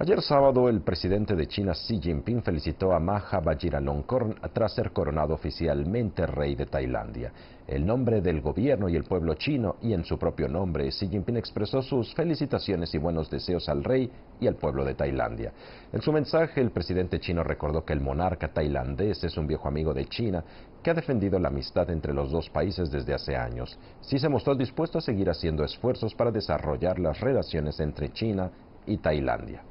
Ayer sábado, el presidente de China Xi Jinping felicitó a Maha Vajiralongkorn tras ser coronado oficialmente rey de Tailandia. El nombre del gobierno y el pueblo chino y en su propio nombre, Xi Jinping expresó sus felicitaciones y buenos deseos al rey y al pueblo de Tailandia. En su mensaje, el presidente chino recordó que el monarca tailandés es un viejo amigo de China que ha defendido la amistad entre los dos países desde hace años. Xi se mostró dispuesto a seguir haciendo esfuerzos para desarrollar las relaciones entre China y Tailandia.